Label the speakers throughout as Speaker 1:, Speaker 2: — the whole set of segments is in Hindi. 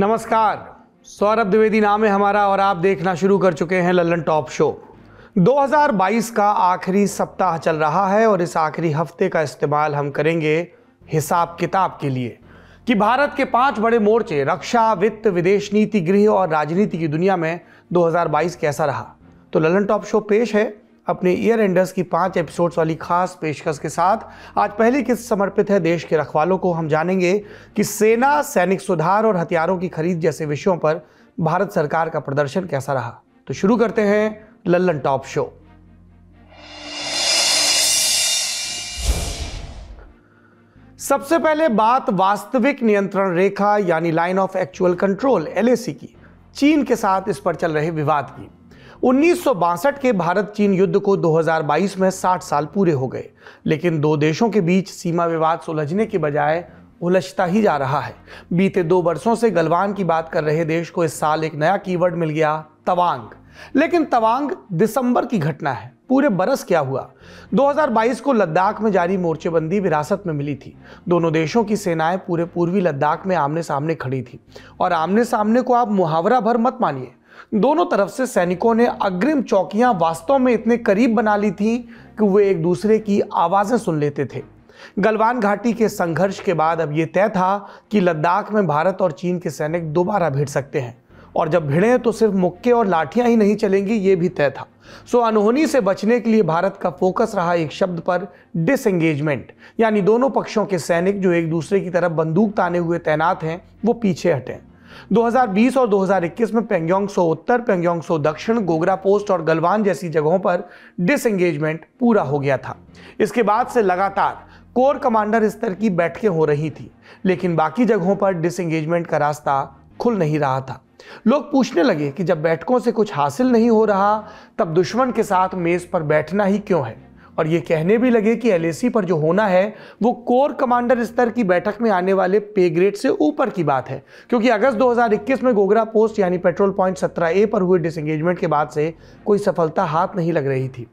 Speaker 1: नमस्कार सौरभ द्विवेदी नाम है हमारा और आप देखना शुरू कर चुके हैं लल्लन टॉप शो 2022 का आखिरी सप्ताह चल रहा है और इस आखिरी हफ्ते का इस्तेमाल हम करेंगे हिसाब किताब के लिए कि भारत के पांच बड़े मोर्चे रक्षा वित्त विदेश नीति गृह और राजनीति की दुनिया में 2022 कैसा रहा तो ललन टॉप शो पेश है अपने ईयर एंडर्स की पांच एपिसोड्स वाली खास पेशकश के साथ आज पहली किस्त समर्पित है देश के रखवालों को हम जानेंगे कि सेना सैनिक सुधार और हथियारों की खरीद जैसे विषयों पर भारत सरकार का प्रदर्शन कैसा रहा तो शुरू करते हैं लल्लन टॉप शो सबसे पहले बात वास्तविक नियंत्रण रेखा यानी line of actual control LAC की चीन के साथ इस पर चल रहे विवाद की उन्नीस के भारत चीन युद्ध को 2022 में 60 साल पूरे हो गए लेकिन दो देशों के बीच सीमा विवाद सुलझने के बजाय उलझता ही जा रहा है बीते दो वर्षों से गलवान की बात कर रहे देश को इस साल एक नया कीवर्ड मिल गया तवांग लेकिन तवांग दिसंबर की घटना है पूरे बरस क्या हुआ 2022 को लद्दाख में जारी मोर्चेबंदी विरासत में मिली थी दोनों देशों की सेनाएं पूरे पूर्वी लद्दाख में आमने सामने खड़ी थी और आमने सामने को आप मुहावरा भर मत मानिए दोनों तरफ से सैनिकों ने अग्रिम चौकियां वास्तव में इतने करीब बना ली थीं कि वे एक दूसरे की आवाज़ें सुन लेते थे गलवान घाटी के संघर्ष के बाद अब ये तय था कि लद्दाख में भारत और चीन के सैनिक दोबारा भिड़ सकते हैं और जब भिड़ें तो सिर्फ मुक्के और लाठियां ही नहीं चलेंगी ये भी तय था सो अनहोनी से बचने के लिए भारत का फोकस रहा एक शब्द पर डिसंगेजमेंट यानी दोनों पक्षों के सैनिक जो एक दूसरे की तरफ बंदूक ताने हुए तैनात हैं वो पीछे हटें 2020 और 2021 में पेंग्योंग सो उत्तर पेंग्योंग सो दक्षिण गोगरा पोस्ट और गलवान जैसी जगहों पर डिसंगेजमेंट पूरा हो गया था इसके बाद से लगातार कोर कमांडर स्तर की बैठकें हो रही थी लेकिन बाकी जगहों पर डिसंगेजमेंट का रास्ता खुल नहीं रहा था लोग पूछने लगे कि जब बैठकों से कुछ हासिल नहीं हो रहा तब दुश्मन के साथ मेज पर बैठना ही क्यों है और ये कहने भी लगे कि एल पर जो होना है वो कोर कमांडर स्तर की बैठक में आने वाले पे ग्रेड से ऊपर की बात है क्योंकि अगस्त 2021 में गोगरा पोस्ट यानी पेट्रोल पॉइंट 17 ए पर हुए डिसंगेजमेंट के बाद से कोई सफलता हाथ नहीं लग रही थी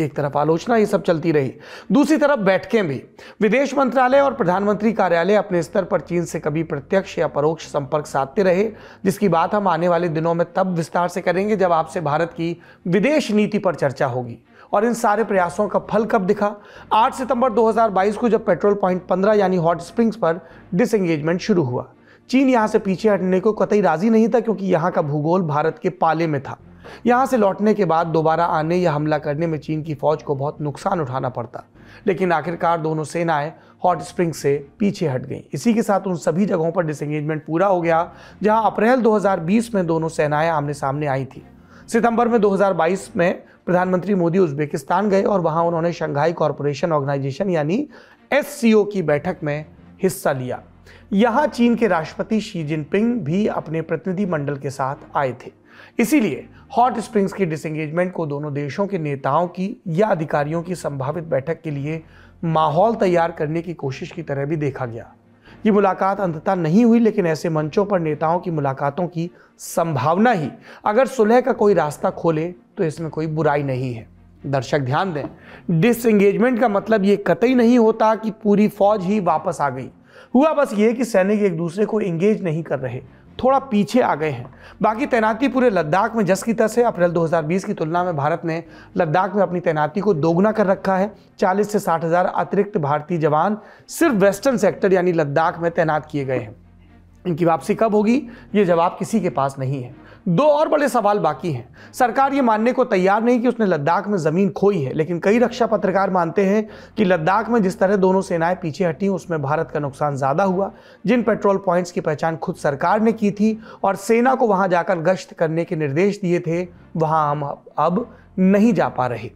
Speaker 1: एक तरफ आलोचना ये सब चलती रही दूसरी तरफ बैठकें भी विदेश मंत्रालय और प्रधानमंत्री कार्यालय अपने स्तर पर चीन से कभी प्रत्यक्ष या परोक्ष संपर्क साधते रहे जिसकी बात हम आने वाले दिनों में तब विस्तार से करेंगे जब आपसे भारत की विदेश नीति पर चर्चा होगी और इन सारे प्रयासों का फल कब दिखा 8 सितंबर 2022 को जब पेट्रोल पॉइंट 15 यानी हॉट स्प्रिंग्स पर डिसंगेजमेंट शुरू हुआ चीन यहाँ से पीछे हटने को कतई राजी नहीं था क्योंकि यहाँ का भूगोल भारत के पाले में था यहाँ से लौटने के बाद दोबारा आने या हमला करने में चीन की फौज को बहुत नुकसान उठाना पड़ता लेकिन आखिरकार दोनों सेनाएं हॉट स्प्रिंग से पीछे हट गईं इसी के साथ उन सभी जगहों पर डिसंगेजमेंट पूरा हो गया जहां अप्रैल 2020 में दोनों सेनाएं आमने सामने आई थी सितंबर में 2022 में प्रधानमंत्री मोदी उज्बेकिस्तान गए और वहां उन्होंने शंघाई कॉरपोरेशन ऑर्गेनाइजेशन यानी एस की बैठक में हिस्सा लिया यहां चीन के राष्ट्रपति शी जिनपिंग भी अपने प्रतिनिधिमंडल के साथ आए थे इसीलिए हॉट स्प्रिंग्स की डिसंगेजमेंट को दोनों देशों के नेताओं की या अधिकारियों की संभावित बैठक के लिए माहौल तैयार करने की कोशिश की तरह भी देखा गया ये मुलाकात अंततः नहीं हुई लेकिन ऐसे मंचों पर नेताओं की मुलाकातों की संभावना ही अगर सुलह का कोई रास्ता खोले तो इसमें कोई बुराई नहीं है दर्शक ध्यान दें डिसंगेजमेंट का मतलब ये कतई नहीं होता कि पूरी फौज ही वापस आ गई हुआ बस ये कि सैनिक एक दूसरे को इंगेज नहीं कर रहे थोड़ा पीछे आ गए हैं बाकी तैनाती पूरे लद्दाख में जस की तस है अप्रैल 2020 की तुलना में भारत ने लद्दाख में अपनी तैनाती को दोगुना कर रखा है 40 से साठ हज़ार अतिरिक्त भारतीय जवान सिर्फ वेस्टर्न सेक्टर यानी लद्दाख में तैनात किए गए हैं इनकी वापसी कब होगी ये जवाब किसी के पास नहीं है दो और बड़े सवाल बाकी हैं सरकार ये मानने को तैयार नहीं कि उसने लद्दाख में ज़मीन खोई है लेकिन कई रक्षा पत्रकार मानते हैं कि लद्दाख में जिस तरह दोनों सेनाएं पीछे हटी उसमें भारत का नुकसान ज़्यादा हुआ जिन पेट्रोल पॉइंट्स की पहचान खुद सरकार ने की थी और सेना को वहां जाकर गश्त करने के निर्देश दिए थे वहां हम अब नहीं जा पा रहे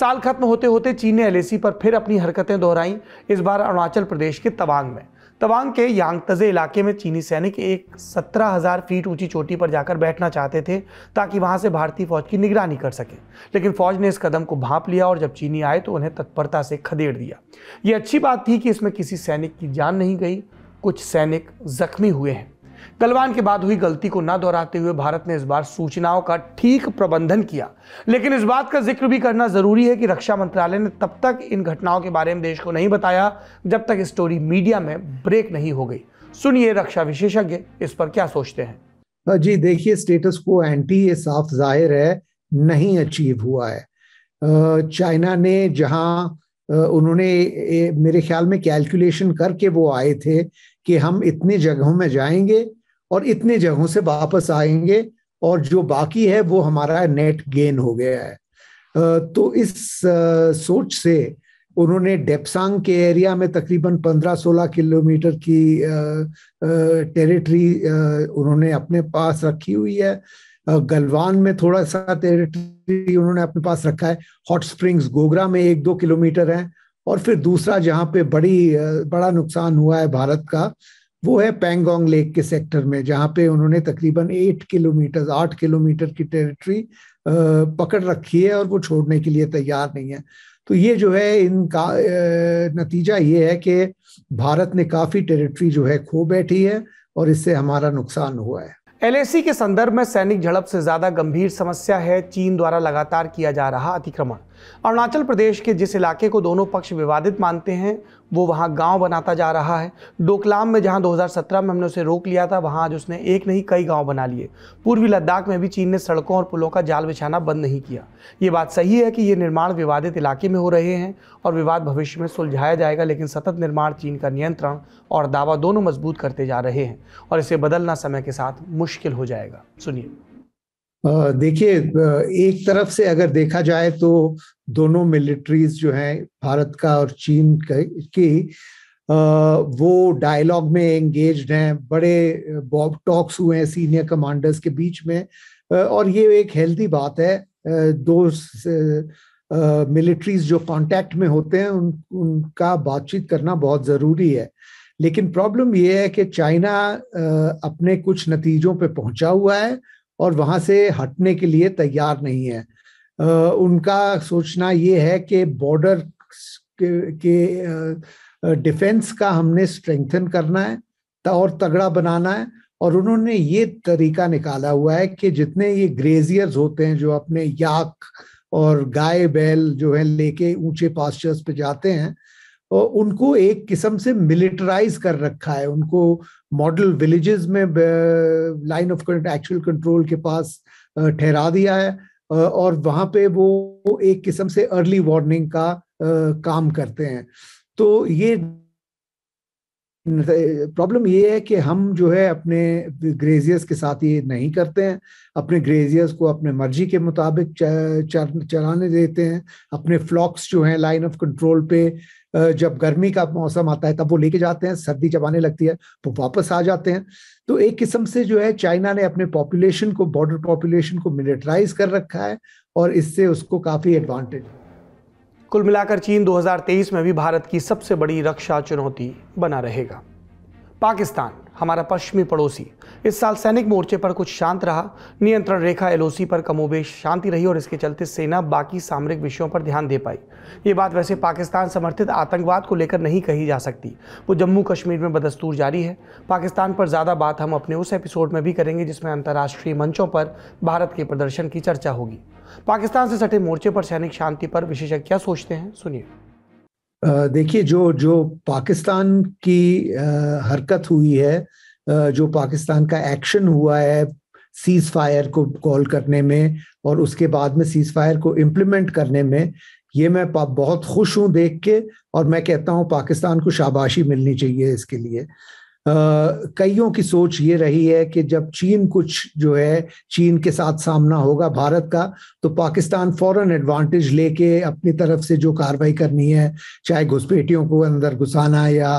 Speaker 1: साल खत्म होते होते चीन ने एलएसी पर फिर अपनी हरकतें दोहराई इस बार अरुणाचल प्रदेश के तवांग में तवांग के यांगतजे इलाके में चीनी सैनिक एक सत्रह हजार फीट ऊंची चोटी पर जाकर बैठना चाहते थे ताकि वहां से भारतीय फौज की निगरानी कर सके लेकिन फौज ने इस कदम को भांप लिया और जब चीनी आए तो उन्हें तत्परता से खदेड़ दिया ये अच्छी बात थी कि इसमें किसी सैनिक की जान नहीं गई कुछ सैनिक जख्मी हुए हैं गलवान के बाद हुई गलती को ना दोहराते हुए भारत ने इस बार सूचनाओं का ठीक प्रबंधन किया लेकिन इस बात का जिक्र भी करना जरूरी है कि रक्षा मंत्रालय ने तब तक इन घटनाओं के बारे में देश को नहीं बताया जब तक स्टोरी मीडिया में ब्रेक नहीं हो गई सुनिए रक्षा विशेषज्ञ इस पर क्या सोचते हैं
Speaker 2: हाँ जी देखिए स्टेटस को एंटी ये साफ जाहिर है नहीं अचीव हुआ है चाइना ने जहां उन्होंने मेरे ख्याल में कैलकुलेशन करके वो आए थे कि हम इतनी जगहों में जाएंगे और इतनी जगहों से वापस आएंगे और जो बाकी है वो हमारा नेट गेन हो गया है तो इस सोच से उन्होंने डेपसांग के एरिया में तकरीबन 15-16 किलोमीटर की टेरिटरी उन्होंने अपने पास रखी हुई है गलवान में थोड़ा सा टेरिटरी उन्होंने अपने पास रखा है हॉट स्प्रिंग्स गोगरा में एक दो किलोमीटर है और फिर दूसरा जहाँ पे बड़ी बड़ा नुकसान हुआ है भारत का वो है पेंगोंग लेक के सेक्टर में जहाँ पे उन्होंने तकरीबन एट किलोमीटर आठ किलोमीटर की टेरिटरी पकड़ रखी है और वो छोड़ने के लिए तैयार नहीं है तो ये जो है इनका नतीजा ये है कि भारत ने काफ़ी टेरिटरी जो है खो बैठी है और इससे हमारा नुकसान हुआ है
Speaker 1: एल के संदर्भ में सैनिक झड़प से ज़्यादा गंभीर समस्या है चीन द्वारा लगातार किया जा रहा अतिक्रमण अरुणाचल प्रदेश के जिस इलाके को दोनों पक्ष विवादित मानते हैं वो वहाँ गांव बनाता जा रहा है डोकलाम में जहाँ 2017 में हमने उसे रोक लिया था वहाँ आज उसने एक नहीं कई गांव बना लिए पूर्वी लद्दाख में भी चीन ने सड़कों और पुलों का जाल बिछाना बंद नहीं किया ये बात सही है कि ये निर्माण विवादित इलाके में हो रहे हैं और विवाद भविष्य में सुलझाया जाएगा लेकिन सतत निर्माण चीन का नियंत्रण और दावा दोनों मजबूत करते जा रहे हैं और इसे बदलना समय के साथ मुश्किल हो जाएगा सुनिए
Speaker 2: देखिए एक तरफ से अगर देखा जाए तो दोनों मिलिट्रीज जो हैं भारत का और चीन की वो डायलॉग में एंगेज हैं बड़े बॉब टॉक्स हुए हैं सीनियर कमांडर्स के बीच में और ये एक हेल्दी बात है दो मिलिट्रीज जो कांटेक्ट में होते हैं उन उनका बातचीत करना बहुत ज़रूरी है लेकिन प्रॉब्लम ये है कि चाइना अपने कुछ नतीजों पे पहुंचा हुआ है और वहां से हटने के लिए तैयार नहीं है उनका सोचना ये है कि बॉर्डर के, के डिफेंस का हमने स्ट्रेंथन करना है और तगड़ा बनाना है और उन्होंने ये तरीका निकाला हुआ है कि जितने ये ग्रेजियर्स होते हैं जो अपने याक और गाय बैल जो है लेके ऊंचे पास्चर्स पे जाते हैं उनको एक किस्म से मिलिटराइज कर रखा है उनको मॉडल विलेजेस में लाइन ऑफ एक्चुअल कंट्रोल के पास ठहरा दिया है और वहां पे वो एक किस्म से अर्ली वार्निंग का काम करते हैं तो ये प्रॉब्लम ये है कि हम जो है अपने ग्रेजियस के साथ ये नहीं करते हैं अपने ग्रेजियस को अपने मर्जी के मुताबिक चलाने देते हैं अपने फ्लॉक्स जो हैं लाइन ऑफ कंट्रोल पे जब गर्मी का मौसम आता है तब वो लेके जाते हैं सर्दी जब आने लगती है तो वापस आ जाते हैं तो एक किस्म से जो है चाइना ने अपने पॉपुलेशन को बॉर्डर पॉपुलेशन को मिलिटराइज कर रखा है और इससे उसको काफ़ी एडवांटेज
Speaker 1: कुल मिलाकर चीन 2023 में भी भारत की सबसे बड़ी रक्षा चुनौती बना रहेगा पाकिस्तान हमारा पश्चिमी पड़ोसी इस साल सैनिक मोर्चे पर कुछ शांत रहा नियंत्रण रेखा एलओसी पर कमोबेश शांति रही और इसके चलते सेना बाकी सामरिक विषयों पर ध्यान दे पाई ये बात वैसे पाकिस्तान समर्थित आतंकवाद को लेकर नहीं कही जा सकती वो जम्मू कश्मीर में बदस्तूर जारी है पाकिस्तान पर ज़्यादा बात हम अपने उस एपिसोड में भी करेंगे जिसमें अंतर्राष्ट्रीय मंचों पर भारत के प्रदर्शन की चर्चा होगी पाकिस्तान से सटे मोर्चे पर सैनिक शांति पर विशेषज्ञ क्या सोचते हैं सुनिए
Speaker 2: देखिए जो जो पाकिस्तान की हरकत हुई है जो पाकिस्तान का एक्शन हुआ है सीज फायर को कॉल करने में और उसके बाद में सीज फायर को इम्प्लीमेंट करने में ये मैं बहुत खुश हूँ देख के और मैं कहता हूँ पाकिस्तान को शाबाशी मिलनी चाहिए इसके लिए कईयों की सोच ये रही है कि जब चीन कुछ जो है चीन के साथ सामना होगा भारत का तो पाकिस्तान फॉरन एडवांटेज लेके अपनी तरफ से जो कार्रवाई करनी है चाहे घुसपेटियों को अंदर घुसाना या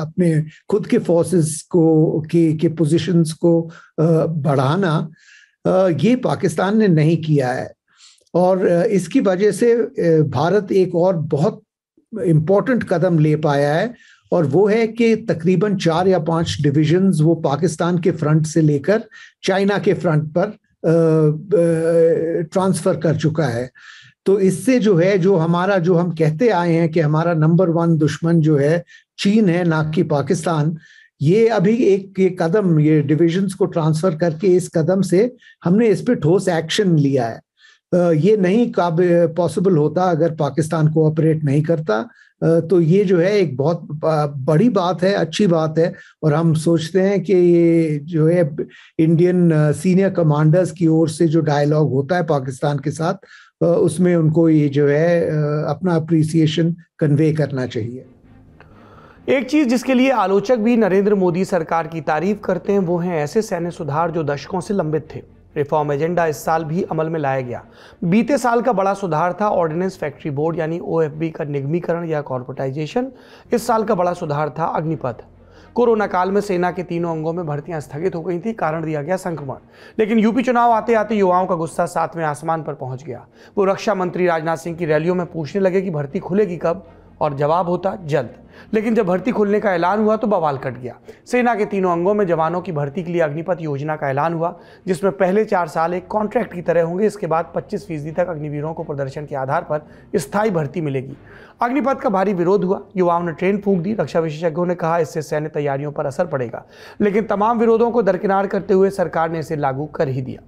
Speaker 2: अपने खुद के फोर्सेस को के के पोजीशंस को बढ़ाना ये पाकिस्तान ने नहीं किया है और इसकी वजह से भारत एक और बहुत इम्पोर्टेंट कदम ले पाया है और वो है कि तकरीबन चार या पांच डिविजन्स वो पाकिस्तान के फ्रंट से लेकर चाइना के फ्रंट पर ट्रांसफर कर चुका है तो इससे जो है जो हमारा जो हम कहते आए हैं कि हमारा नंबर वन दुश्मन जो है चीन है ना कि पाकिस्तान ये अभी एक ये कदम ये डिविजन्स को ट्रांसफर करके इस कदम से हमने इस पर ठोस एक्शन लिया है ये नहीं पॉसिबल होता अगर पाकिस्तान कोऑपरेट नहीं करता तो ये जो है एक बहुत बड़ी बात है अच्छी बात है और हम सोचते हैं कि ये जो है इंडियन सीनियर कमांडर्स की ओर से जो डायलॉग होता है पाकिस्तान के साथ उसमें उनको ये जो है अपना अप्रिसिएशन कन्वे करना चाहिए
Speaker 1: एक चीज जिसके लिए आलोचक भी नरेंद्र मोदी सरकार की तारीफ करते हैं वो हैं ऐसे सैन्य सुधार जो दशकों से लंबित थे रिफॉर्म एजेंडा इस साल भी अमल में लाया गया बीते साल का बड़ा सुधार था ऑर्डिनेंस फैक्ट्री बोर्ड यानी ओ का निगमीकरण या कॉरपोरेटाइजेशन इस साल का बड़ा सुधार था अग्निपथ कोरोना काल में सेना के तीनों अंगों में भर्तियां स्थगित हो गई थी कारण दिया गया संक्रमण लेकिन यूपी चुनाव आते आते युवाओं का गुस्सा सातवें आसमान पर पहुंच गया वो रक्षा मंत्री राजनाथ सिंह की रैलियों में पूछने लगे कि भर्ती खुलेगी कब और जवाब होता जल्द लेकिन जब भर्ती खुलने का ऐलान हुआ तो बवाल कट गया सेना के तीनों अंगों में जवानों की भर्ती के लिए अग्निपथ योजना का ऐलान हुआ जिसमें पहले चार साल एक कॉन्ट्रैक्ट की तरह होंगे इसके बाद पच्चीस फीसदी तक अग्निवीरों को प्रदर्शन के आधार पर स्थायी भर्ती मिलेगी अग्निपथ का भारी विरोध हुआ युवाओं ने ट्रेन फूक दी रक्षा विशेषज्ञों ने कहा इससे सैन्य तैयारियों पर असर पड़ेगा लेकिन तमाम विरोधों को दरकिनार करते हुए सरकार ने इसे लागू कर ही दिया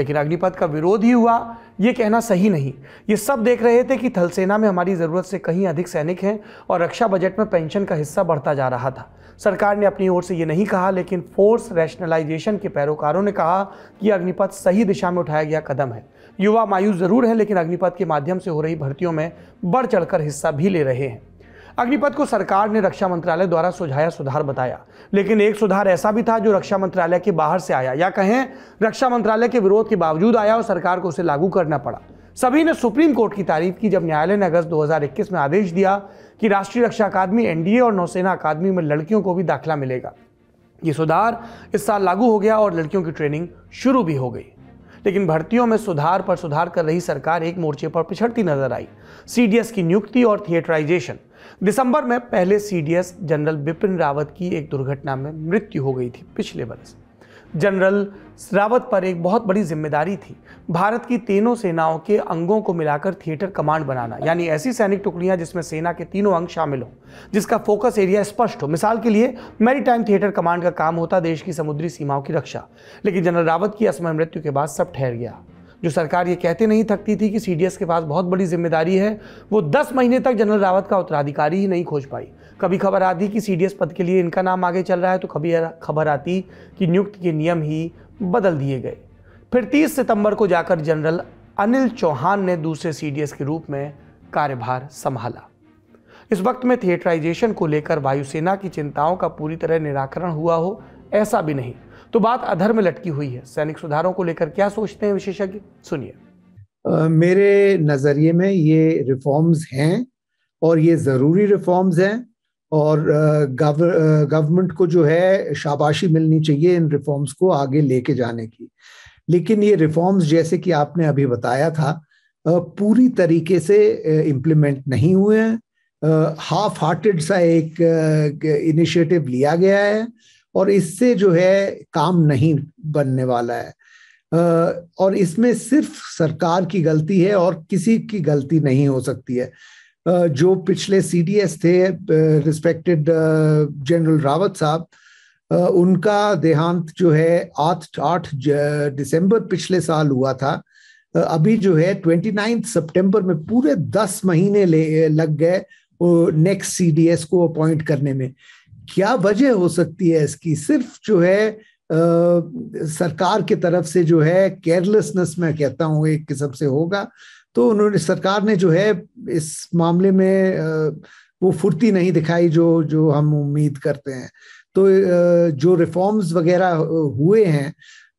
Speaker 1: लेकिन अग्निपथ का विरोध ही हुआ ये कहना सही नहीं ये सब देख रहे थे कि थलसेना में हमारी ज़रूरत से कहीं अधिक सैनिक हैं और रक्षा बजट में पेंशन का हिस्सा बढ़ता जा रहा था सरकार ने अपनी ओर से ये नहीं कहा लेकिन फोर्स रैशनलाइजेशन के पैरोकारों ने कहा कि अग्निपथ सही दिशा में उठाया गया कदम है युवा मायूस ज़रूर है लेकिन अग्निपथ के माध्यम से हो रही भर्तियों में बढ़ चढ़कर हिस्सा भी ले रहे हैं अग्निपथ को सरकार ने रक्षा मंत्रालय द्वारा सुझाया सुधार बताया लेकिन एक सुधार ऐसा भी था जो रक्षा मंत्रालय के बाहर से आया या कहें रक्षा मंत्रालय के विरोध के बावजूद आया और सरकार को उसे लागू करना पड़ा सभी ने सुप्रीम कोर्ट की तारीफ की जब न्यायालय ने अगस्त 2021 में आदेश दिया कि राष्ट्रीय रक्षा अकादमी एनडीए और नौसेना अकादमी में लड़कियों को भी दाखिला मिलेगा ये सुधार इस साल लागू हो गया और लड़कियों की ट्रेनिंग शुरू भी हो गई लेकिन भर्तियों में सुधार पर सुधार कर रही सरकार एक मोर्चे पर पिछड़ती नजर आई सीडीएस की नियुक्ति और थिएटराइजेशन दिसंबर में पहले सीडीएस जनरल बिपिन रावत की एक दुर्घटना में मृत्यु हो गई थी पिछले वर्ष जनरल रावत पर एक बहुत बड़ी जिम्मेदारी थी भारत की तीनों सेनाओं के अंगों को मिलाकर थिएटर कमांड बनाना यानी ऐसी सैनिक टुकड़ियां जिसमें सेना के तीनों अंग शामिल हों जिसका फोकस एरिया स्पष्ट हो मिसाल के लिए मैरी टाइम थिएटर कमांड का काम होता देश की समुद्री सीमाओं की रक्षा लेकिन जनरल रावत की असमय मृत्यु के बाद सब ठहर गया जो सरकार ये कहते नहीं थकती थी कि सी के पास बहुत बड़ी जिम्मेदारी है वो दस महीने तक जनरल रावत का उत्तराधिकारी ही नहीं खोज पाई कभी खबर आती कि सी पद के लिए इनका नाम आगे चल रहा है तो कभी खबर आती कि नियुक्त के नियम ही बदल दिए गए फिर तीस सितंबर को जाकर जनरल अनिल चौहान ने दूसरे सीडीएस के रूप में कार्यभार संभाला इस वक्त में थिएटराइजेशन को लेकर वायुसेना की चिंताओं का पूरी तरह निराकरण हुआ हो ऐसा भी नहीं तो बात अधर में लटकी हुई है सैनिक सुधारों को लेकर क्या सोचते हैं विशेषज्ञ सुनिए
Speaker 2: मेरे नज़रिए में ये रिफॉर्म्स हैं और ये ज़रूरी रिफॉर्म्स हैं और गवर्नमेंट को जो है शाबाशी मिलनी चाहिए इन रिफॉर्म्स को आगे लेके जाने की लेकिन ये रिफॉर्म्स जैसे कि आपने अभी बताया था पूरी तरीके से इम्प्लीमेंट नहीं हुए हैं हाफ हार्टेड सा एक इनिशिएटिव लिया गया है और इससे जो है काम नहीं बनने वाला है और इसमें सिर्फ सरकार की गलती है और किसी की गलती नहीं हो सकती है जो पिछले सीडीएस थे रिस्पेक्टेड जनरल रावत साहब उनका देहांत जो है आठ आठ दिसंबर पिछले साल हुआ था अभी जो है ट्वेंटी नाइन्थ सेप्टेम्बर में पूरे दस महीने ले लग गए नेक्स्ट सीडीएस को अपॉइंट करने में क्या वजह हो सकती है इसकी सिर्फ जो है आ, सरकार की तरफ से जो है केयरलेसनेस मैं कहता हूँ एक किस्म से होगा तो उन्होंने सरकार ने जो है इस मामले में आ, वो फुर्ती नहीं दिखाई जो जो हम उम्मीद करते हैं तो आ, जो रिफॉर्म्स वगैरह हुए हैं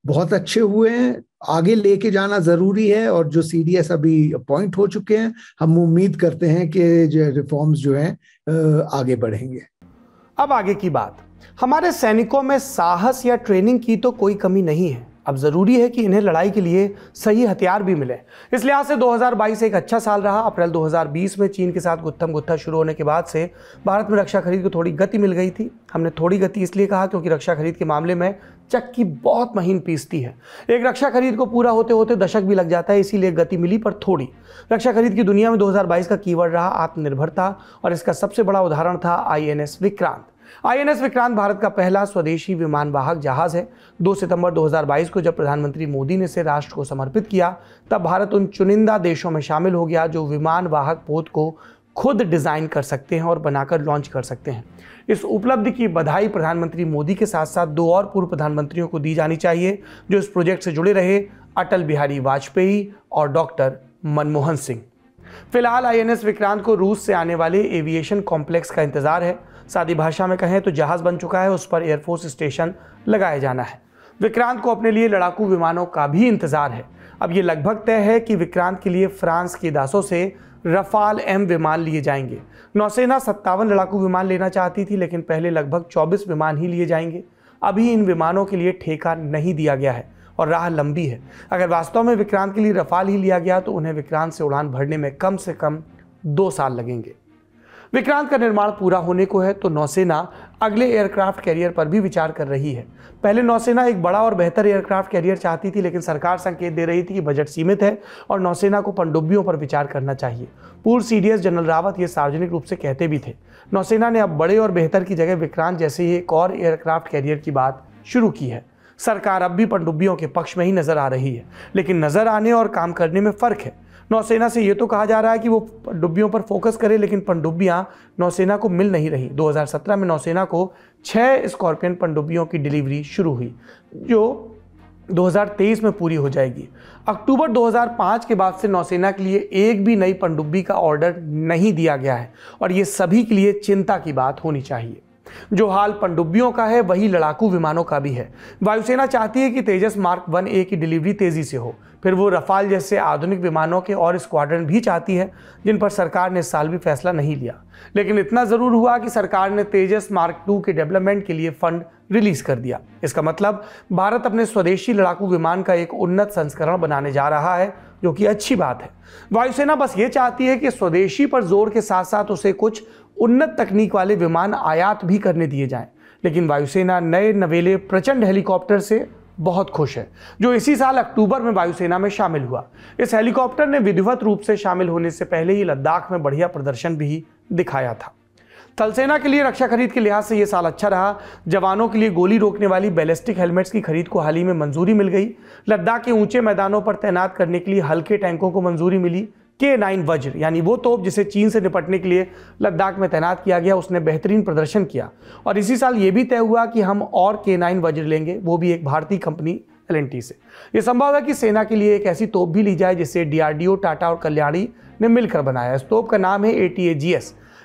Speaker 2: बहुत अच्छे हुए हैं आगे लेके जाना जरूरी है और जो सीडीएस अभी अपॉइंट हो चुके हैं हम उम्मीद करते हैं कि जो रिफॉर्म्स जो हैं आगे बढ़ेंगे
Speaker 1: अब आगे की बात हमारे सैनिकों में साहस या ट्रेनिंग की तो कोई कमी नहीं है अब ज़रूरी है कि इन्हें लड़ाई के लिए सही हथियार भी मिले इस लिहाज से 2022 एक अच्छा साल रहा अप्रैल 2020 में चीन के साथ गुत्थम गुत्था शुरू होने के बाद से भारत में रक्षा खरीद को थोड़ी गति मिल गई थी हमने थोड़ी गति इसलिए कहा क्योंकि रक्षा खरीद के मामले में चक्की बहुत महीन पीसती है एक रक्षा खरीद को पूरा होते होते दशक भी लग जाता है इसीलिए गति मिली पर थोड़ी रक्षा खरीद की दुनिया में 2022 का कीवर्ड रहा आत्मनिर्भरता और इसका सबसे बड़ा उदाहरण था आईएनएस विक्रांत आईएनएस विक्रांत भारत का पहला स्वदेशी विमान वाहक जहाज है 2 सितंबर 2022 को जब प्रधानमंत्री मोदी ने इसे राष्ट्र को समर्पित किया तब भारत उन चुनिंदा देशों में शामिल हो गया जो विमान वाहक पोत को खुद डिज़ाइन कर सकते हैं और बनाकर लॉन्च कर सकते हैं इस उपलब्धि की बधाई प्रधानमंत्री मोदी के साथ साथ दो और पूर्व प्रधानमंत्रियों को दी जानी चाहिए जो इस प्रोजेक्ट से जुड़े रहे अटल बिहारी वाजपेयी और डॉक्टर मनमोहन सिंह फिलहाल आईएनएस विक्रांत को रूस से आने वाले एविएशन कॉम्प्लेक्स का इंतजार है सादी भाषा में कहें तो जहाज़ बन चुका है उस पर एयरफोर्स स्टेशन लगाया जाना है विक्रांत को अपने लिए लड़ाकू विमानों का भी इंतज़ार है अब ये लगभग तय है कि विक्रांत के लिए फ्रांस की दासों से रफाल एम विमान लिए जाएंगे नौसेना सत्तावन लड़ाकू विमान लेना चाहती थी लेकिन पहले लगभग 24 विमान ही लिए जाएंगे अभी इन विमानों के लिए ठेका नहीं दिया गया है और राह लंबी है अगर वास्तव में विक्रांत के लिए रफाल ही लिया गया तो उन्हें विक्रांत से उड़ान भरने में कम से कम दो साल लगेंगे विक्रांत का निर्माण पूरा होने को है तो नौसेना अगले एयरक्राफ्ट कैरियर पर भी विचार कर रही है पहले नौसेना एक बड़ा और बेहतर एयरक्राफ्ट कैरियर चाहती थी लेकिन सरकार संकेत दे रही थी कि बजट सीमित है और नौसेना को पनडुब्बियों पर विचार करना चाहिए पूर्व सी जनरल रावत ये सार्वजनिक रूप से कहते भी थे नौसेना ने अब बड़े और बेहतर की जगह विक्रांत जैसे ही एक और एयरक्राफ्ट कैरियर की बात शुरू की है सरकार अब भी पनडुब्बियों के पक्ष में ही नजर आ रही है लेकिन नजर आने और काम करने में फर्क है नौसेना से ये तो कहा जा रहा है कि वो डुब्बियों पर फोकस करे लेकिन पनडुब्बियाँ नौसेना को मिल नहीं रही 2017 में नौसेना को छः स्कॉर्पियन पनडुब्बियों की डिलीवरी शुरू हुई जो 2023 में पूरी हो जाएगी अक्टूबर 2005 के बाद से नौसेना के लिए एक भी नई पनडुब्बी का ऑर्डर नहीं दिया गया है और ये सभी के लिए चिंता की बात होनी चाहिए जो हाल पनडुब्बियों का है वही लड़ाकू विमानों का भी है वायुसेना चाहती है कि तेजस मार्क वन ए की डिलीवरी तेजी से हो फिर वो रफ़ाल जैसे आधुनिक विमानों के और स्क्वाड्रन भी चाहती है जिन पर सरकार ने इस साल भी फैसला नहीं लिया लेकिन इतना ज़रूर हुआ कि सरकार ने तेजस मार्क टू के डेवलपमेंट के लिए फंड रिलीज़ कर दिया इसका मतलब भारत अपने स्वदेशी लड़ाकू विमान का एक उन्नत संस्करण बनाने जा रहा है जो कि अच्छी बात है वायुसेना बस ये चाहती है कि स्वदेशी पर जोर के साथ साथ उसे कुछ उन्नत तकनीक वाले विमान आयात भी करने दिए जाएं लेकिन वायुसेना नए नवेले प्रचंड हेलीकॉप्टर से बहुत खुश है जो इसी साल अक्टूबर में वायुसेना में शामिल हुआ इस हेलीकॉप्टर ने विधिवत रूप से शामिल होने से पहले ही लद्दाख में बढ़िया प्रदर्शन भी दिखाया था थलसेना के लिए रक्षा खरीद के लिहाज से यह साल अच्छा रहा जवानों के लिए गोली रोकने वाली बैलिस्टिक हेलमेट्स की खरीद को हाल ही में मंजूरी मिल गई लद्दाख के ऊंचे मैदानों पर तैनात करने के लिए हल्के टैंकों को मंजूरी मिली के नाइन वज्र यानी वो तोप जिसे चीन से निपटने के लिए लद्दाख में तैनात किया गया उसने बेहतरीन प्रदर्शन किया और इसी साल ये भी तय हुआ कि हम और के नाइन वज्र लेंगे वो भी एक भारतीय कंपनी एल से यह संभव है कि सेना के लिए एक ऐसी तोप भी ली जाए जिसे डीआरडीओ टाटा और कल्याणी ने मिलकर बनाया इस तोप का नाम है ए टी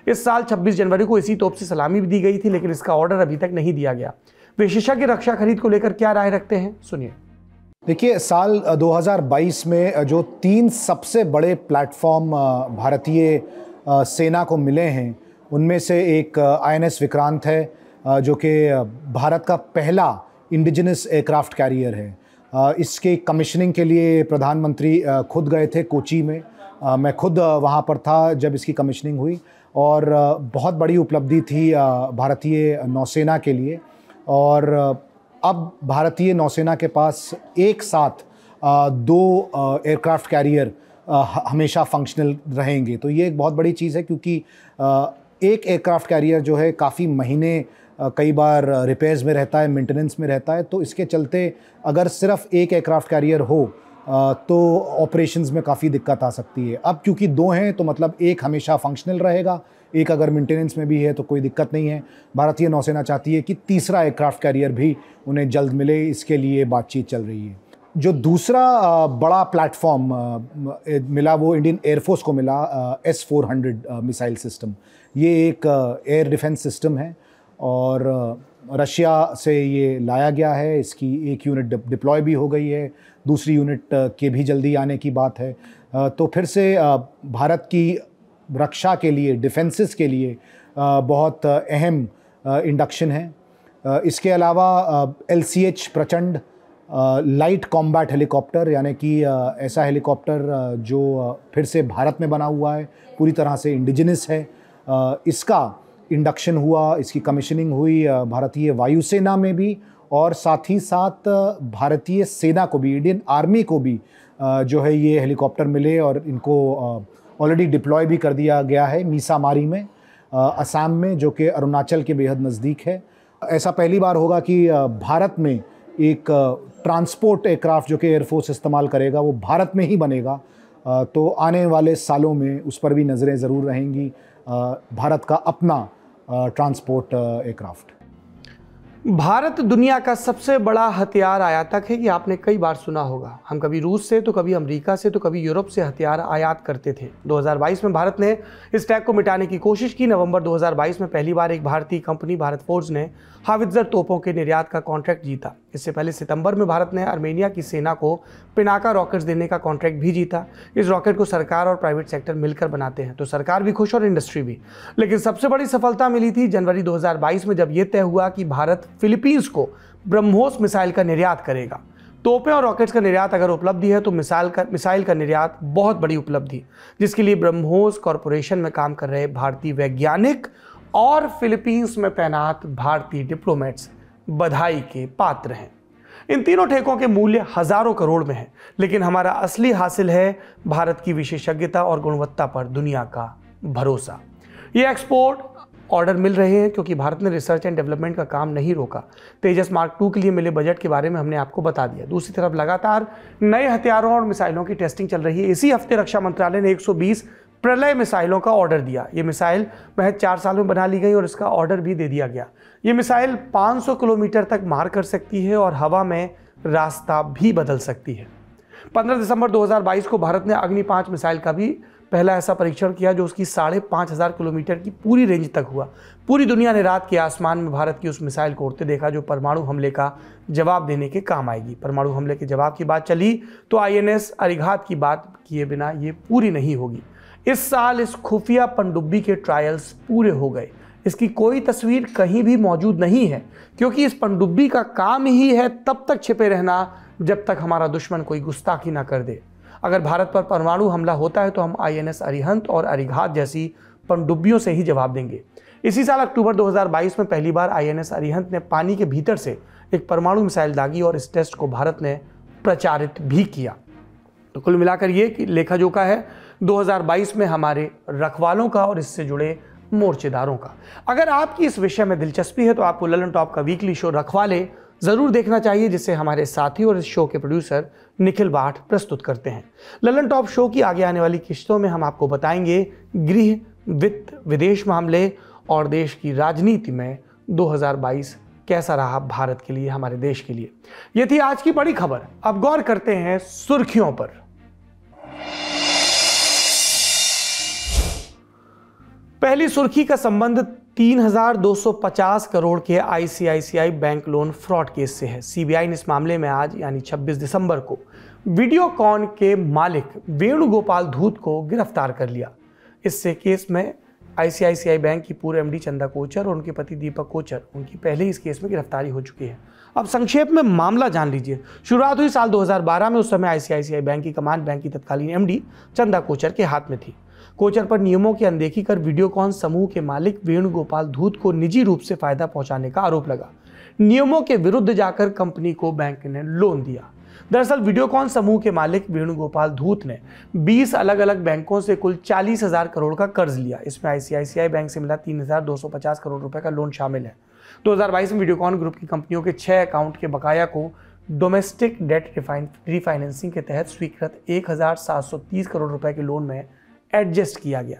Speaker 1: इस साल 26 जनवरी को इसी तोप से सलामी भी दी गई थी लेकिन इसका ऑर्डर अभी तक नहीं दिया गया विशेषज्ञ रक्षा खरीद को लेकर क्या राय रखते हैं सुनिए
Speaker 3: देखिए साल 2022 में जो तीन सबसे बड़े प्लेटफॉर्म भारतीय सेना को मिले हैं उनमें से एक आई विक्रांत है जो कि भारत का पहला इंडिजिनस एयरक्राफ्ट कैरियर है इसके कमिशनिंग के लिए प्रधानमंत्री खुद गए थे कोची में मैं खुद वहाँ पर था जब इसकी कमिशनिंग हुई और बहुत बड़ी उपलब्धि थी भारतीय नौसेना के लिए और अब भारतीय नौसेना के पास एक साथ दो एयरक्राफ्ट कैरियर हमेशा फंक्शनल रहेंगे तो ये एक बहुत बड़ी चीज़ है क्योंकि एक एयरक्राफ्ट कैरियर जो है काफ़ी महीने कई बार रिपेयर्स में रहता है मेंटेनेंस में रहता है तो इसके चलते अगर सिर्फ एक एयरक्राफ्ट कैरियर हो तो ऑपरेशंस में काफ़ी दिक्कत आ सकती है अब क्योंकि दो हैं तो मतलब एक हमेशा फंक्शनल रहेगा एक अगर मेंटेनेंस में भी है तो कोई दिक्कत नहीं है भारतीय नौसेना चाहती है कि तीसरा एयरक्राफ्ट कैरियर भी उन्हें जल्द मिले इसके लिए बातचीत चल रही है जो दूसरा बड़ा प्लेटफॉर्म मिला वो इंडियन एयरफोर्स को मिला S four hundred missile system ये एक एयर डिफेंस सिस्टम है और रशिया से ये लाया गया है इसकी एक यूनिट डिप्लॉय भी हो गई है दूसरी यूनिट के भी जल्दी आने की बात है तो फिर से भारत की रक्षा के लिए डिफेंसेस के लिए बहुत अहम इंडक्शन है इसके अलावा एल प्रचंड लाइट कॉम्बैट हेलीकॉप्टर यानी कि ऐसा हेलीकॉप्टर जो फिर से भारत में बना हुआ है पूरी तरह से इंडिजिनस है इसका इंडक्शन हुआ इसकी कमीशनिंग हुई भारतीय वायुसेना में भी और साथ ही साथ भारतीय सेना को भी इंडियन आर्मी को भी जो है ये हेलीकॉप्टर मिले और इनको ऑलरेडी डिप्लॉय भी कर दिया गया है मीसामारी में असम में जो कि अरुणाचल के बेहद नज़दीक है ऐसा पहली बार होगा कि भारत में एक ट्रांसपोर्ट एयरक्राफ्ट जो कि एयरफोर्स इस्तेमाल करेगा वो भारत में ही बनेगा तो आने वाले सालों में उस पर भी नज़रें ज़रूर रहेंगी भारत का अपना ट्रांसपोर्ट एयरक्राफ्ट
Speaker 1: भारत दुनिया का सबसे बड़ा हथियार आयातक है ये आपने कई बार सुना होगा हम कभी रूस से तो कभी अमेरिका से तो कभी यूरोप से हथियार आयात करते थे 2022 में भारत ने इस टैग को मिटाने की कोशिश की नवंबर 2022 में पहली बार एक भारतीय कंपनी भारत फोर्ज ने हाविजर तोपों के निर्यात का कॉन्ट्रैक्ट जीता इससे पहले सितंबर में भारत ने आर्मेनिया की सेना को पिनाका रॉकेट्स देने का कॉन्ट्रैक्ट भी जीता इस रॉकेट को सरकार और प्राइवेट सेक्टर मिलकर बनाते हैं तो सरकार भी खुश और इंडस्ट्री भी लेकिन सबसे बड़ी सफलता मिली थी जनवरी 2022 में जब ये तय हुआ कि भारत फिलीपींस को ब्रह्मोस मिसाइल का निर्यात करेगा तोपे और रॉकेट्स का निर्यात अगर उपलब्धि है तो मिसाइल का मिसाइल का निर्यात बहुत बड़ी उपलब्धि जिसके लिए ब्रह्मोस कॉरपोरेशन में काम कर रहे भारतीय वैज्ञानिक और फिलीपींस में तैनात भारतीय डिप्लोमेट्स बधाई के पात्र हैं इन तीनों ठेकों के मूल्य हजारों करोड़ में है लेकिन हमारा असली हासिल है भारत की विशेषज्ञता और गुणवत्ता पर दुनिया का भरोसा ये एक्सपोर्ट ऑर्डर मिल रहे हैं क्योंकि भारत ने रिसर्च एंड डेवलपमेंट का काम नहीं रोका तेजस मार्क टू के लिए मिले बजट के बारे में हमने आपको बता दिया दूसरी तरफ लगातार नए हथियारों और मिसाइलों की टेस्टिंग चल रही है इसी हफ्ते रक्षा मंत्रालय ने 120 प्रलय मिसाइलों का ऑर्डर दिया ये मिसाइल महज चार साल में बना ली गई और इसका ऑर्डर भी दे दिया गया ये मिसाइल 500 किलोमीटर तक मार कर सकती है और हवा में रास्ता भी बदल सकती है 15 दिसंबर 2022 को भारत ने अग्नि पाँच मिसाइल का भी पहला ऐसा परीक्षण किया जो उसकी साढ़े पाँच हज़ार किलोमीटर की पूरी रेंज तक हुआ पूरी दुनिया ने रात के आसमान में भारत की उस मिसाइल को उड़ते देखा जो परमाणु हमले का जवाब देने के काम आएगी परमाणु हमले के जवाब की बात चली तो आईएनएस अरिघात की बात किए बिना ये पूरी नहीं होगी इस साल इस खुफिया पनडुब्बी के ट्रायल्स पूरे हो गए इसकी कोई तस्वीर कहीं भी मौजूद नहीं है क्योंकि इस पनडुब्बी का काम ही है तब तक छिपे रहना जब तक हमारा दुश्मन कोई गुस्ताखी ना कर दे अगर भारत पर परमाणु हमला होता है तो हम आईएनएस अरिहंत और अरिघात जैसी पनडुब्बियों से ही जवाब देंगे इसी साल अक्टूबर 2022 में पहली बार आईएनएस अरिहंत ने पानी के भीतर से एक परमाणु मिसाइल दागी और इस टेस्ट को भारत ने प्रचारित भी किया तो कुल मिलाकर ये लेखा जोखा है 2022 में हमारे रखवालों का और इससे जुड़े मोर्चेदारों का अगर आपकी इस विषय में दिलचस्पी है तो आपको ललन टॉप का वीकली शो रखवाले ज़रूर देखना चाहिए जिसे हमारे साथी और इस शो के प्रोड्यूसर निखिल बाठ प्रस्तुत करते हैं ललन टॉप शो की आगे आने वाली किश्तों में हम आपको बताएंगे गृह वित्त विदेश मामले और देश की राजनीति में 2022 कैसा रहा भारत के लिए हमारे देश के लिए ये थी आज की बड़ी खबर अब गौर करते हैं सुर्खियों पर पहली सुर्खी का संबंध 3,250 करोड़ के ICICI bank loan fraud case से है सीबीआई ने इस मामले में आज यानी 26 दिसंबर को वीडियोकॉन के मालिक वेणुगोपाल धूत को गिरफ्तार कर लिया इससे केस में आईसीआईसीआई बैंक की पूर्व एमडी चंदा कोचर और उनके पति दीपक कोचर उनकी पहले ही इस केस में गिरफ्तारी हो चुकी है अब संक्षेप में मामला जान लीजिए शुरुआत हुई साल 2012 में उस समय आईसीआईसीआई बैंक की कमान बैंक की तत्कालीन एमडी चंदा कोचर के हाथ में थी कोचर पर नियमों की अनदेखी कर वीडियोकॉन समूह के मालिक वेणुगोपाल धूत को निजी रूप से फायदा पहुंचाने का आरोप लगा नियमों के विरुद्ध जाकर कंपनी को बैंक ने लोन दिया दरअसल वीडियोकॉन समूह के मालिक वेणुगोपाल धूत ने 20 अलग अलग बैंकों से कुल चालीस हजार करोड़ का कर्ज लिया इसमें आईसीआईसीआई बैंक से मिला तीन हजार दो सौ पचास करोड़ रुपए का लोन शामिल है 2022 में वीडियोकॉन ग्रुप की कंपनियों के छह अकाउंट के बकाया को डोमेस्टिक डेट रिफाइनेंसिंग के तहत स्वीकृत एक करोड़ रुपए के लोन में एडजस्ट किया गया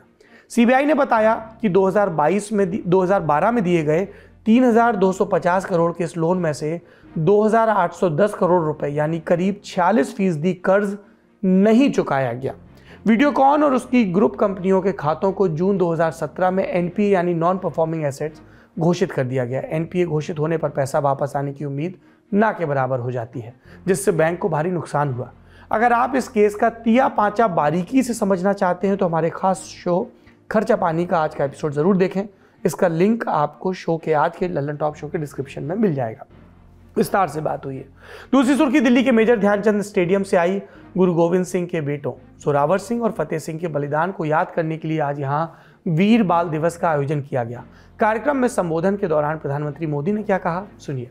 Speaker 1: सीबीआई ने बताया कि 2022 में 2012 में दिए गए 3,250 करोड़ के इस लोन में से 2,810 करोड़ रुपए यानी करीब 46 फीसदी कर्ज नहीं चुकाया गया वीडियोकॉन और उसकी ग्रुप कंपनियों के खातों को जून 2017 में एन यानी नॉन परफॉर्मिंग एसेट्स घोषित कर दिया गया एन घोषित होने पर पैसा वापस आने की उम्मीद ना के बराबर हो जाती है जिससे बैंक को भारी नुकसान हुआ अगर आप इस केस का तिया पाँचा बारीकी से समझना चाहते हैं तो हमारे खास शो खर्चा पानी का आज का एपिसोड ज़रूर देखें इसका लिंक आपको शो के आज के लल्लन टॉप शो के डिस्क्रिप्शन में मिल जाएगा विस्तार से बात हुई है दूसरी सुर्खी दिल्ली के मेजर ध्यानचंद स्टेडियम से आई गुरु गोविंद सिंह के बेटों सोरावर सिंह और फतेह सिंह के बलिदान को याद करने के लिए आज यहाँ वीर बाल दिवस का आयोजन किया गया कार्यक्रम में संबोधन के दौरान प्रधानमंत्री मोदी ने क्या कहा सुनिए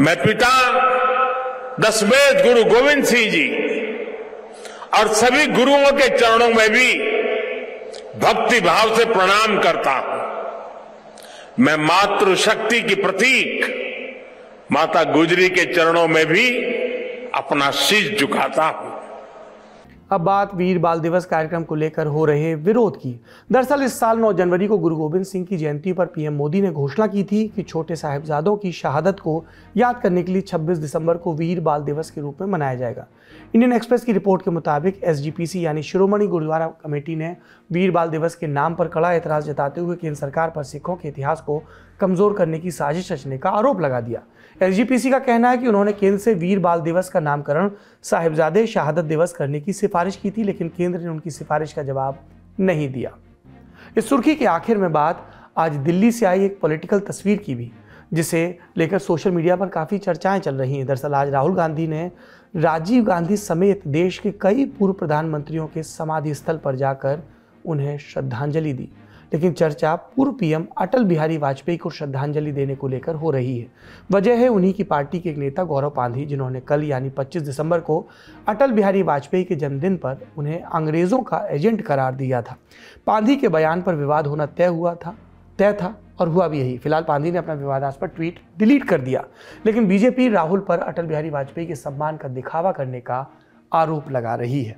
Speaker 1: मैं पिता दसवेद गुरु गोविंद सिंह जी और सभी गुरुओं के चरणों में भी भक्ति भाव से प्रणाम करता हूं मैं मातृशक्ति की प्रतीक माता गुजरी के चरणों में भी अपना शीश झुकाता हूं अब बात वीर बाल दिवस कार्यक्रम को लेकर हो रहे विरोध की दरअसल इस साल 9 जनवरी को गुरु गोविंद सिंह की जयंती पर पीएम मोदी ने घोषणा की थी कि छोटे साहेबजादों की शहादत को याद करने के लिए 26 दिसंबर को वीर बाल दिवस के रूप में मनाया जाएगा इंडियन एक्सप्रेस की रिपोर्ट के मुताबिक एस यानी शिरोमणि गुरुद्वारा कमेटी ने वीर बाल दिवस के नाम पर कड़ा एतराज़ जताते हुए केंद्र सरकार पर सिखों के इतिहास को कमज़ोर करने की साजिश रचने का आरोप लगा दिया एस का कहना है कि उन्होंने केंद्र से वीर बाल दिवस का नामकरण साहिबजादे शहादत दिवस करने की सिफारिश की थी लेकिन केंद्र ने उनकी सिफारिश का जवाब नहीं दिया इस सुर्खी के आखिर में बात आज दिल्ली से आई एक पॉलिटिकल तस्वीर की भी जिसे लेकर सोशल मीडिया पर काफ़ी चर्चाएं चल रही हैं दरअसल आज राहुल गांधी ने राजीव गांधी समेत देश के कई पूर्व प्रधानमंत्रियों के समाधि स्थल पर जाकर उन्हें श्रद्धांजलि दी लेकिन चर्चा पूर्व पीएम अटल बिहारी वाजपेयी को श्रद्धांजलि देने को लेकर हो रही है वजह है उन्हीं की पार्टी के एक नेता गौरव पांधी जिन्होंने कल यानी 25 दिसंबर को अटल बिहारी वाजपेयी के जन्मदिन पर उन्हें अंग्रेज़ों का एजेंट करार दिया था पांधी के बयान पर विवाद होना तय हुआ था तय था और हुआ भी यही फिलहाल पांधी ने अपना विवादास्पद ट्वीट डिलीट कर दिया लेकिन बीजेपी राहुल पर अटल बिहारी वाजपेयी के सम्मान का दिखावा करने का आरोप लगा रही है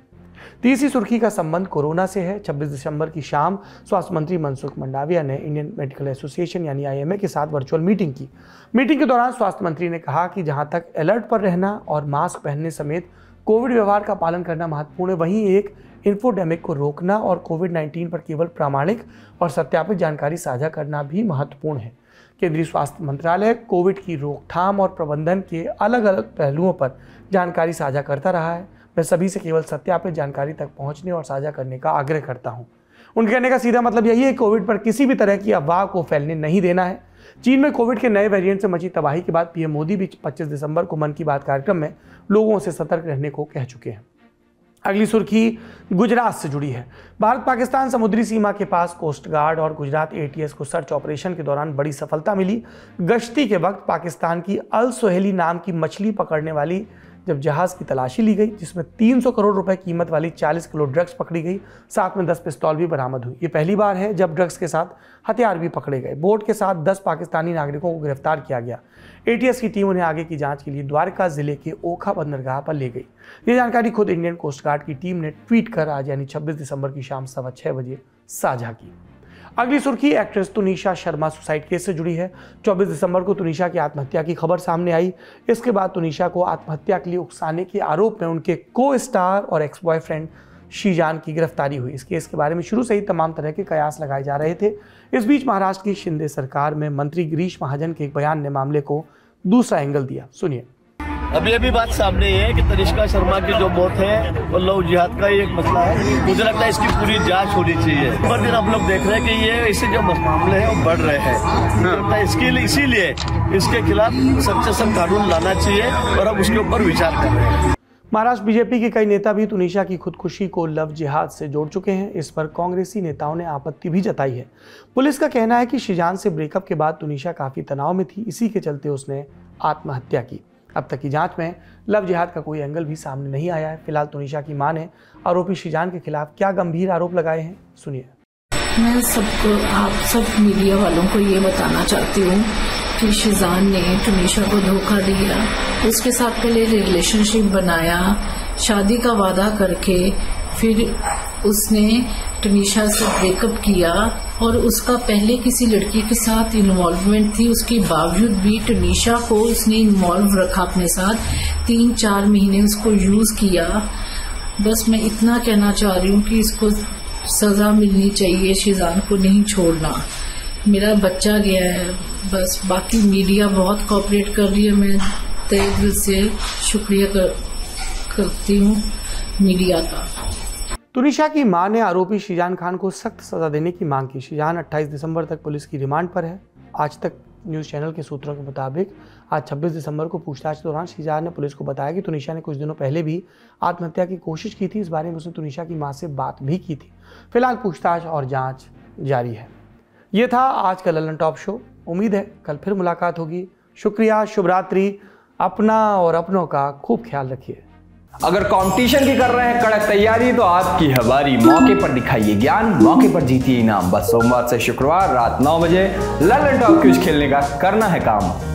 Speaker 1: तीसरी सुर्खी का संबंध कोरोना से है 26 दिसंबर की शाम स्वास्थ्य मंत्री मनसुख मंडाविया ने इंडियन मेडिकल एसोसिएशन यानी आईएमए के साथ वर्चुअल मीटिंग की मीटिंग के दौरान स्वास्थ्य मंत्री ने कहा कि जहां तक अलर्ट पर रहना और मास्क पहनने समेत कोविड व्यवहार का पालन करना महत्वपूर्ण है वहीं एक इन्फोडेमिक को रोकना और कोविड 19 पर केवल प्रामाणिक और सत्यापित जानकारी साझा करना भी महत्वपूर्ण है केंद्रीय स्वास्थ्य मंत्रालय कोविड की रोकथाम और प्रबंधन के अलग अलग पहलुओं पर जानकारी साझा करता रहा है मैं सभी से केवल सत्यापित जानकारी तक पहुंचने और साझा करने का आग्रह करता हूं उनके कहने का सीधा मतलब यही है कोविड पर किसी भी तरह की अफवाह को फैलने नहीं देना है चीन में कोविड के नए वेरिएंट से मची तबाही के बाद पीएम मोदी भी 25 दिसंबर को मन की बात कार्यक्रम में लोगों से सतर्क रहने को कह चुके हैं अगली सुर्खी गुजरात से जुड़ी है भारत पाकिस्तान समुद्री सीमा के पास कोस्ट गार्ड और गुजरात एटीएस को सर्च ऑपरेशन के दौरान बड़ी सफलता मिली गश्ती के वक्त पाकिस्तान की अल सुहेली नाम की मछली पकड़ने वाली जब जहाज़ की तलाशी ली गई जिसमें 300 करोड़ रुपए कीमत वाली 40 किलो ड्रग्स पकड़ी गई साथ में 10 पिस्तौल भी बरामद हुई ये पहली बार है जब ड्रग्स के साथ हथियार भी पकड़े गए बोट के साथ 10 पाकिस्तानी नागरिकों को गिरफ्तार किया गया एटीएस की टीम उन्हें आगे की जाँच के लिए द्वारका जिले के ओखा बंदरगाह पर ले गई ये जानकारी खुद इंडियन कोस्ट गार्ड की टीम ने ट्वीट कर आज यानी छब्बीस दिसंबर की शाम सवा छः बजे साझा की अगली सुर्खी actress Tunisha Sharma suicide case से जुड़ी है 24 दिसंबर को तुनिशा की आत्महत्या की खबर सामने आई इसके बाद तुनिशा को आत्महत्या के लिए उकसाने के आरोप में उनके को स्टार और एक्स बॉयफ्रेंड शीजान की गिरफ्तारी हुई इस केस के बारे में शुरू से ही तमाम तरह के कयास लगाए जा रहे थे इस बीच महाराष्ट्र की शिंदे सरकार में मंत्री गिरीश महाजन के एक बयान ने मामले को दूसरा एंगल दिया सुनिए
Speaker 3: अभी अभी बात सामने है कि तनिष्का शर्मा की जो मौत है वो लव जिहाद का ही एक मसला
Speaker 1: है मुझे लगता है इसकी
Speaker 3: पूरी जांच होनी चाहिए
Speaker 1: पर दिन हम लोग देख रहे हैं कि ये इससे जो मामले हैं वो बढ़ रहे हैं तो इसके लिए इसीलिए इसके खिलाफ सख्त सख्त कानून लाना चाहिए और हम उसके ऊपर विचार कर रहे हैं महाराष्ट्र बीजेपी के कई नेता भी तुनिशा की खुदकुशी को लव जिहाद से जोड़ चुके हैं इस पर कांग्रेसी नेताओं ने आपत्ति भी जताई है पुलिस का कहना है कि शिजान से ब्रेकअप के बाद तुनिशा काफ़ी तनाव में थी इसी के चलते उसने आत्महत्या की अब तक की जांच में लव जिहाद का कोई एंगल भी सामने नहीं आया है फिलहाल तुनिशा तो की मां ने आरोपी शिजान के खिलाफ क्या गंभीर आरोप लगाए हैं सुनिए मैं सबको आप
Speaker 2: सब मीडिया वालों को ये बताना चाहती हूँ कि शिजान ने तुनिशा तो को धोखा दिया उसके साथ पहले रिलेशनशिप बनाया शादी का वादा करके फिर उसने टनीशा से ब्रेकअप किया और उसका पहले किसी लड़की के साथ इन्वॉल्वमेंट थी उसके बावजूद भी टनीशा को उसने इन्वॉल्व रखा अपने साथ तीन चार महीने उसको यूज किया बस मैं इतना कहना चाह रही हूँ कि इसको सजा मिलनी चाहिए शिजान को नहीं छोड़ना मेरा बच्चा गया है बस बाकी मीडिया बहुत कॉपरेट कर रही है मैं तय दिल से शुक्रिया कर, करती हूँ मीडिया का
Speaker 1: तुनिशा की मां ने आरोपी शीजान खान को सख्त सजा देने की मांग की शीजान 28 दिसंबर तक पुलिस की रिमांड पर है आज तक न्यूज़ चैनल के सूत्रों के मुताबिक आज 26 दिसंबर को पूछताछ के दौरान शीजान ने पुलिस को बताया कि तुनिशा ने कुछ दिनों पहले भी आत्महत्या की कोशिश की थी इस बारे में उसने तुनिशा की माँ से बात भी की थी फिलहाल पूछताछ और जाँच जारी है ये था आज का ललन टॉप शो उम्मीद है कल फिर मुलाकात होगी शुक्रिया शुभरात्रि अपना और अपनों का खूब ख्याल रखिए अगर कंपटीशन की कर रहे हैं कड़क तैयारी तो आपकी हमारी मौके पर दिखाइए ज्ञान मौके पर जीतिए इनाम बस सोमवार से शुक्रवार रात नौ बजे ललन टॉप क्यूज खेलने का करना है काम